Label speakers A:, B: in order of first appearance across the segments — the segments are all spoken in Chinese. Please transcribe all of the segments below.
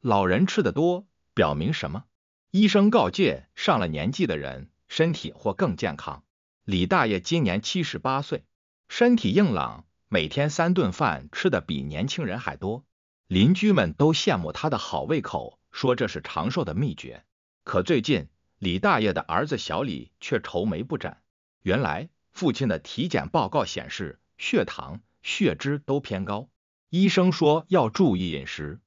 A: 老人吃的多，表明什么？医生告诫上了年纪的人，身体或更健康。李大爷今年七十八岁，身体硬朗，每天三顿饭吃的比年轻人还多，邻居们都羡慕他的好胃口，说这是长寿的秘诀。可最近，李大爷的儿子小李却愁眉不展。原来，父亲的体检报告显示血糖、血脂都偏高，医生说要注意饮食。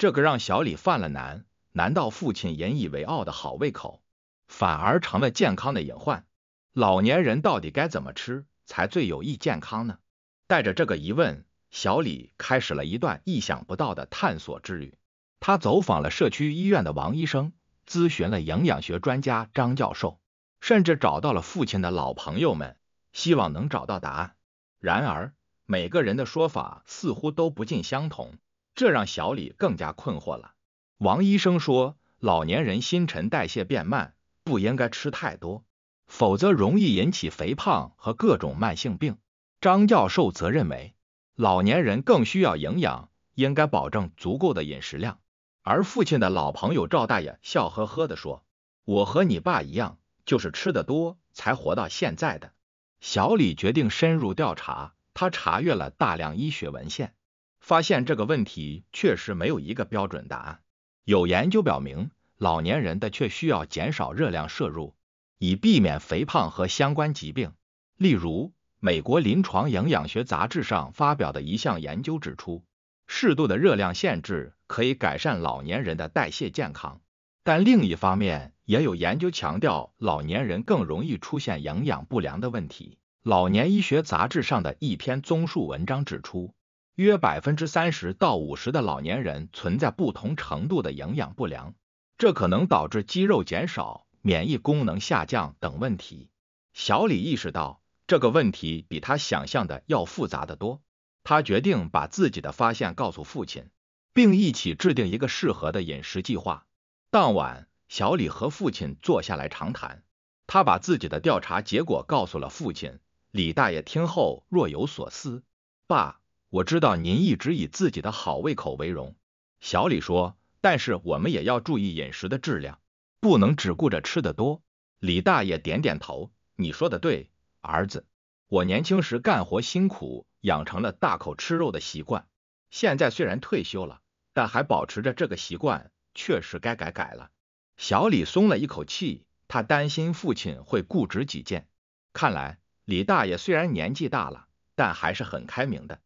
A: 这个让小李犯了难，难道父亲引以为傲的好胃口，反而成了健康的隐患？老年人到底该怎么吃才最有益健康呢？带着这个疑问，小李开始了一段意想不到的探索之旅。他走访了社区医院的王医生，咨询了营养学专家张教授，甚至找到了父亲的老朋友们，希望能找到答案。然而，每个人的说法似乎都不尽相同。这让小李更加困惑了。王医生说，老年人新陈代谢变慢，不应该吃太多，否则容易引起肥胖和各种慢性病。张教授则认为，老年人更需要营养，应该保证足够的饮食量。而父亲的老朋友赵大爷笑呵呵的说：“我和你爸一样，就是吃的多才活到现在的。”小李决定深入调查，他查阅了大量医学文献。发现这个问题确实没有一个标准答案。有研究表明，老年人的确需要减少热量摄入，以避免肥胖和相关疾病。例如，《美国临床营养学杂志》上发表的一项研究指出，适度的热量限制可以改善老年人的代谢健康。但另一方面，也有研究强调，老年人更容易出现营养不良的问题。《老年医学杂志》上的一篇综述文章指出。约百分之三十到五十的老年人存在不同程度的营养不良，这可能导致肌肉减少、免疫功能下降等问题。小李意识到这个问题比他想象的要复杂的多，他决定把自己的发现告诉父亲，并一起制定一个适合的饮食计划。当晚，小李和父亲坐下来长谈，他把自己的调查结果告诉了父亲。李大爷听后若有所思，爸。我知道您一直以自己的好胃口为荣，小李说。但是我们也要注意饮食的质量，不能只顾着吃的多。李大爷点点头，你说的对，儿子。我年轻时干活辛苦，养成了大口吃肉的习惯。现在虽然退休了，但还保持着这个习惯，确实该改改了。小李松了一口气，他担心父亲会固执己见。看来李大爷虽然年纪大了，但还是很开明的。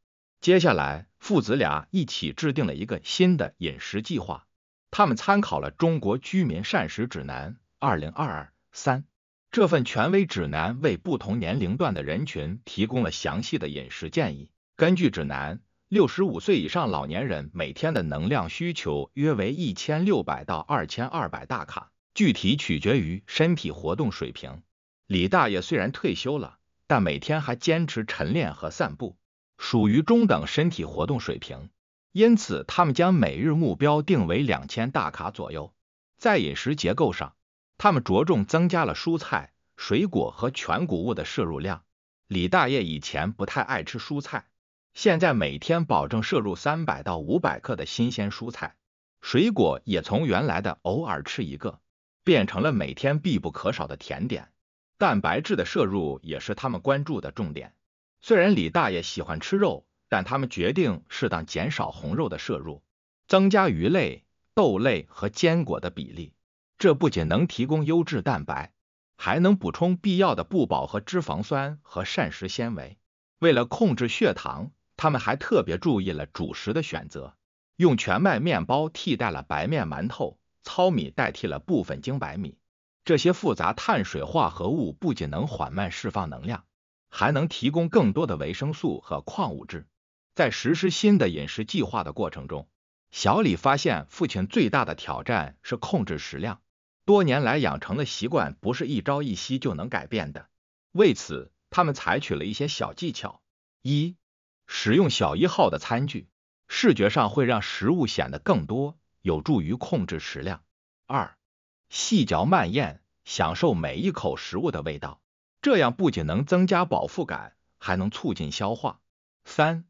A: 接下来，父子俩一起制定了一个新的饮食计划。他们参考了《中国居民膳食指南 （2022）》。三这份权威指南为不同年龄段的人群提供了详细的饮食建议。根据指南，六十五岁以上老年人每天的能量需求约为一千六百到二千二百大卡，具体取决于身体活动水平。李大爷虽然退休了，但每天还坚持晨练和散步。属于中等身体活动水平，因此他们将每日目标定为两千大卡左右。在饮食结构上，他们着重增加了蔬菜、水果和全谷物的摄入量。李大爷以前不太爱吃蔬菜，现在每天保证摄入三百到五百克的新鲜蔬菜，水果也从原来的偶尔吃一个，变成了每天必不可少的甜点。蛋白质的摄入也是他们关注的重点。虽然李大爷喜欢吃肉，但他们决定适当减少红肉的摄入，增加鱼类、豆类和坚果的比例。这不仅能提供优质蛋白，还能补充必要的不饱和脂肪酸和膳食纤维。为了控制血糖，他们还特别注意了主食的选择，用全麦面包替代了白面馒头，糙米代替了部分精白米。这些复杂碳水化合物不仅能缓慢释放能量。还能提供更多的维生素和矿物质。在实施新的饮食计划的过程中，小李发现父亲最大的挑战是控制食量。多年来养成的习惯不是一朝一夕就能改变的。为此，他们采取了一些小技巧：一、使用小一号的餐具，视觉上会让食物显得更多，有助于控制食量；二、细嚼慢咽，享受每一口食物的味道。这样不仅能增加饱腹感，还能促进消化。三，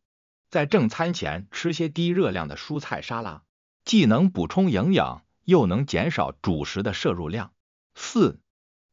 A: 在正餐前吃些低热量的蔬菜沙拉，既能补充营养，又能减少主食的摄入量。四，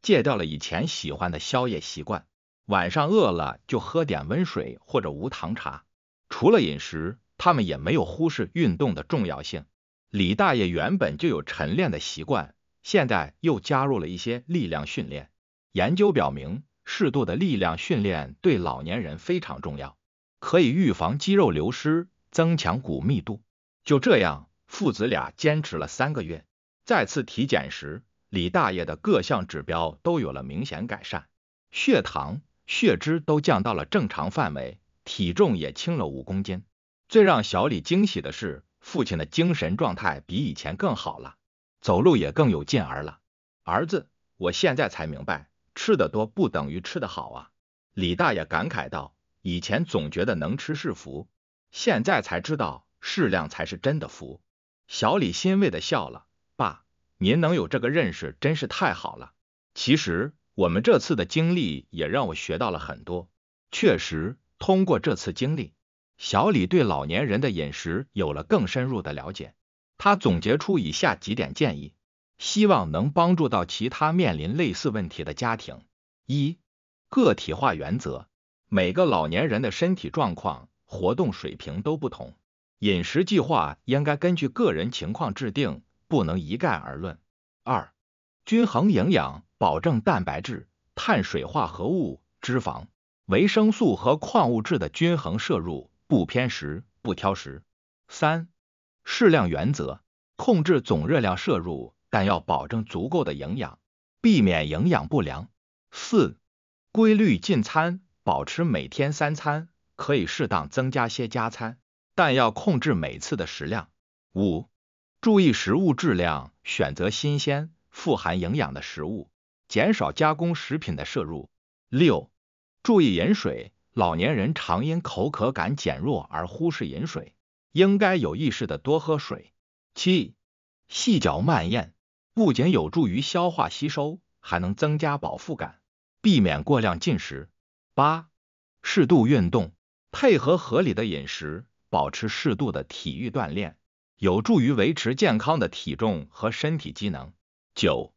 A: 戒掉了以前喜欢的宵夜习惯，晚上饿了就喝点温水或者无糖茶。除了饮食，他们也没有忽视运动的重要性。李大爷原本就有晨练的习惯，现在又加入了一些力量训练。研究表明。适度的力量训练对老年人非常重要，可以预防肌肉流失，增强骨密度。就这样，父子俩坚持了三个月。再次体检时，李大爷的各项指标都有了明显改善，血糖、血脂都降到了正常范围，体重也轻了五公斤。最让小李惊喜的是，父亲的精神状态比以前更好了，走路也更有劲儿了。儿子，我现在才明白。吃的多不等于吃的好啊！李大爷感慨道：“以前总觉得能吃是福，现在才知道适量才是真的福。”小李欣慰地笑了：“爸，您能有这个认识真是太好了。其实我们这次的经历也让我学到了很多。确实，通过这次经历，小李对老年人的饮食有了更深入的了解。他总结出以下几点建议。”希望能帮助到其他面临类似问题的家庭。一、个体化原则，每个老年人的身体状况、活动水平都不同，饮食计划应该根据个人情况制定，不能一概而论。二、均衡营养，保证蛋白质、碳水化合物、脂肪、维生素和矿物质的均衡摄入，不偏食、不挑食。三、适量原则，控制总热量摄入。但要保证足够的营养，避免营养不良。四、规律进餐，保持每天三餐，可以适当增加些加餐，但要控制每次的食量。五、注意食物质量，选择新鲜、富含营养的食物，减少加工食品的摄入。六、注意饮水，老年人常因口渴感减弱而忽视饮水，应该有意识的多喝水。七、细嚼慢咽。不仅有助于消化吸收，还能增加饱腹感，避免过量进食。八、适度运动，配合合理的饮食，保持适度的体育锻炼，有助于维持健康的体重和身体机能。九、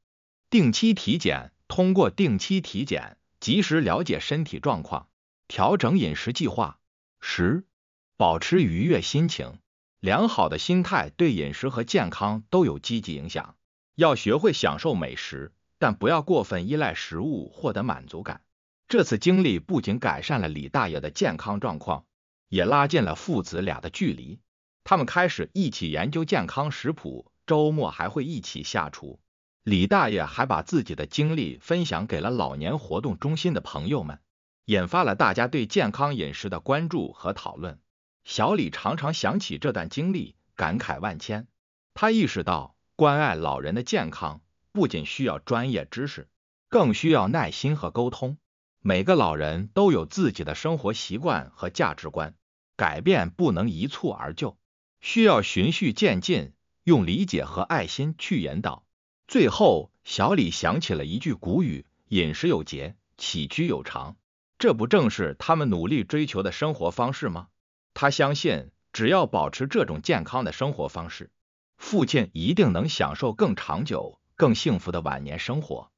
A: 定期体检，通过定期体检，及时了解身体状况，调整饮食计划。十、保持愉悦心情，良好的心态对饮食和健康都有积极影响。要学会享受美食，但不要过分依赖食物获得满足感。这次经历不仅改善了李大爷的健康状况，也拉近了父子俩的距离。他们开始一起研究健康食谱，周末还会一起下厨。李大爷还把自己的经历分享给了老年活动中心的朋友们，引发了大家对健康饮食的关注和讨论。小李常常想起这段经历，感慨万千。他意识到。关爱老人的健康，不仅需要专业知识，更需要耐心和沟通。每个老人都有自己的生活习惯和价值观，改变不能一蹴而就，需要循序渐进，用理解和爱心去引导。最后，小李想起了一句古语：“饮食有节，起居有常。”这不正是他们努力追求的生活方式吗？他相信，只要保持这种健康的生活方式。父亲一定能享受更长久、更幸福的晚年生活。